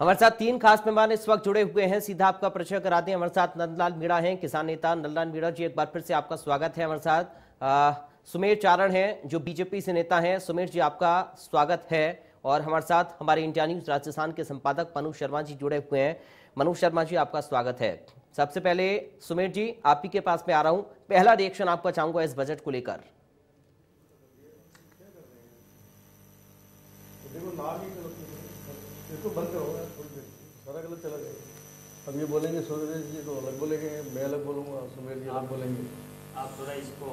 हमारे साथ तीन खास मेहमान इस वक्त जुड़े हुए हैं सीधा आपका परिचय करा दें हमारे साथ नंदलाल मीणा हैं किसान नेता नंदलाल मीणा जी एक बार फिर से आपका स्वागत है हमारे साथ सुमेर चारण हैं जो बीजेपी से नेता हैं सुमेर जी आपका स्वागत है और हमारे साथ हमारे इंडिया न्यूज राजस्थान के संपादक मनु शर्मा जी जुड़े हुए हैं मनु शर्मा जी आपका स्वागत है सबसे पहले सुमेर जी आप ही के पास में आ रहा हूं पहला रिएक्शन आपका चाहूंगा इस बजट को लेकर देखो इसको तो बंद करो सारा गलत चला जाएगा अब ये बोलेंगे सुरेश जी तो अलग बोलेंगे मैं अलग बोलूँगा सुमेर जी अलग बोलेंगे आप थोड़ा इसको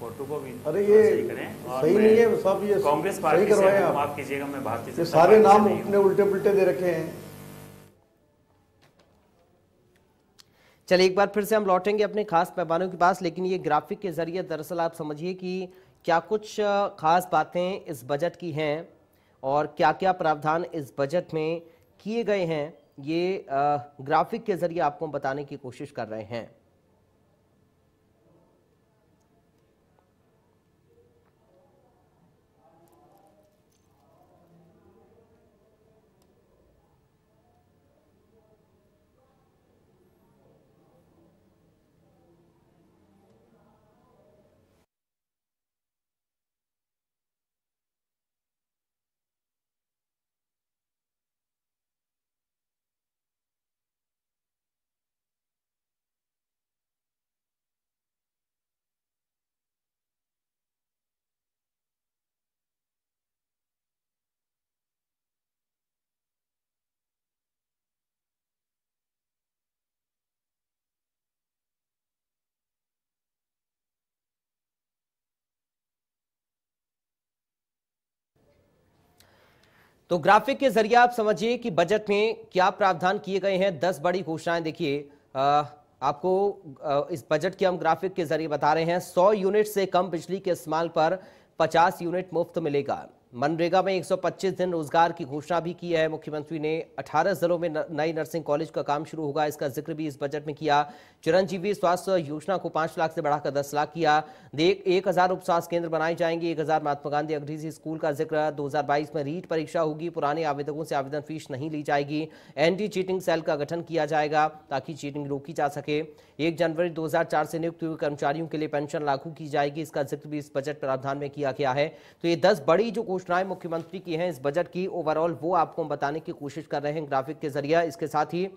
फोटो को भी अरे ये सही नहीं है सब ये कांग्रेस पार्टी से माफ कीजिएगा मैं भारतीय ये सारे नाम अपने उल्टे पुल्टे दे रखे हैं चलिए एक बार फिर से हम लौटेंगे अपने खास पैमानों के पास लेकिन ये ग्राफिक के जरिए दरअसल आप समझिए कि क्या कुछ खास बातें इस बजट की हैं और क्या क्या प्रावधान इस बजट में किए गए हैं ये ग्राफिक के ज़रिए आपको बताने की कोशिश कर रहे हैं तो ग्राफिक के जरिए आप समझिए कि बजट में क्या प्रावधान किए गए हैं दस बड़ी घोषणाएं देखिए आपको इस बजट के हम ग्राफिक के जरिए बता रहे हैं सौ यूनिट से कम बिजली के इस्तेमाल पर पचास यूनिट मुफ्त मिलेगा मनरेगा में 125 दिन रोजगार की घोषणा भी की है मुख्यमंत्री ने 18 जिलों में नई नर्सिंग कॉलेज का काम शुरू होगा इसका जिक्र भी इस बजट में किया चिरंजीवी स्वास्थ्य योजना को 5 लाख से बढ़ाकर 10 लाख किया देख एक हजार उप स्वास्थ्य केंद्र बनाए जाएंगे एक हजार महात्मा गांधी अग्रेजी स्कूल का जिक्र दो में रीट परीक्षा होगी पुराने आवेदकों से आवेदन फीस नहीं ली जाएगी एंटी चीटिंग सेल का गठन किया जाएगा ताकि चीटिंग रोकी जा सके एक जनवरी दो से नियुक्त हुए कर्मचारियों के लिए पेंशन लागू की जाएगी इसका जिक्र भी इस बजट प्रावधान में किया गया है तो ये दस बड़ी जो घोषणा घोषणाएं मुख्यमंत्री की हैं इस बजट की ओवरऑल वो आपको बताने की कोशिश कर रहे हैं ग्राफिक के जरिए इसके साथ ही